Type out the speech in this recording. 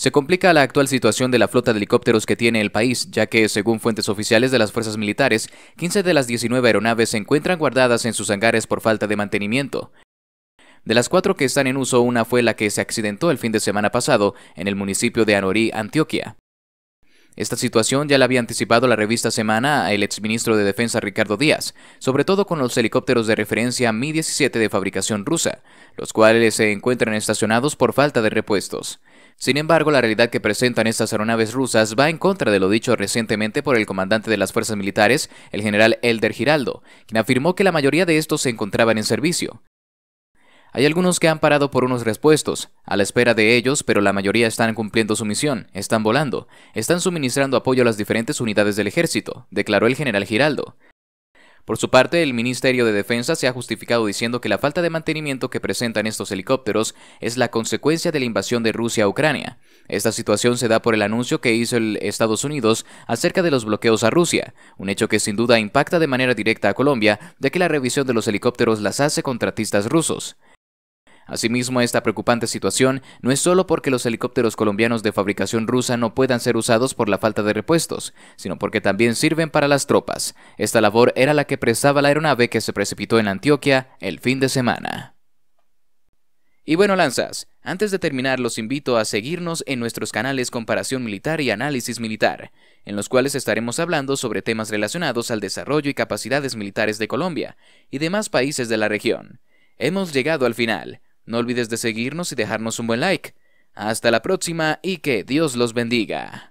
Se complica la actual situación de la flota de helicópteros que tiene el país, ya que, según fuentes oficiales de las fuerzas militares, 15 de las 19 aeronaves se encuentran guardadas en sus hangares por falta de mantenimiento. De las cuatro que están en uso, una fue la que se accidentó el fin de semana pasado en el municipio de Anorí, Antioquia. Esta situación ya la había anticipado la revista Semana al exministro de Defensa Ricardo Díaz, sobre todo con los helicópteros de referencia Mi-17 de fabricación rusa, los cuales se encuentran estacionados por falta de repuestos. Sin embargo, la realidad que presentan estas aeronaves rusas va en contra de lo dicho recientemente por el comandante de las fuerzas militares, el general Elder Giraldo, quien afirmó que la mayoría de estos se encontraban en servicio. Hay algunos que han parado por unos respuestos, a la espera de ellos, pero la mayoría están cumpliendo su misión, están volando, están suministrando apoyo a las diferentes unidades del ejército, declaró el general Giraldo. Por su parte, el Ministerio de Defensa se ha justificado diciendo que la falta de mantenimiento que presentan estos helicópteros es la consecuencia de la invasión de Rusia a Ucrania. Esta situación se da por el anuncio que hizo el Estados Unidos acerca de los bloqueos a Rusia, un hecho que sin duda impacta de manera directa a Colombia, de que la revisión de los helicópteros las hace contratistas rusos. Asimismo, esta preocupante situación no es solo porque los helicópteros colombianos de fabricación rusa no puedan ser usados por la falta de repuestos, sino porque también sirven para las tropas. Esta labor era la que prestaba la aeronave que se precipitó en Antioquia el fin de semana. Y bueno, lanzas, antes de terminar los invito a seguirnos en nuestros canales Comparación Militar y Análisis Militar, en los cuales estaremos hablando sobre temas relacionados al desarrollo y capacidades militares de Colombia y demás países de la región. Hemos llegado al final. No olvides de seguirnos y dejarnos un buen like. Hasta la próxima y que Dios los bendiga.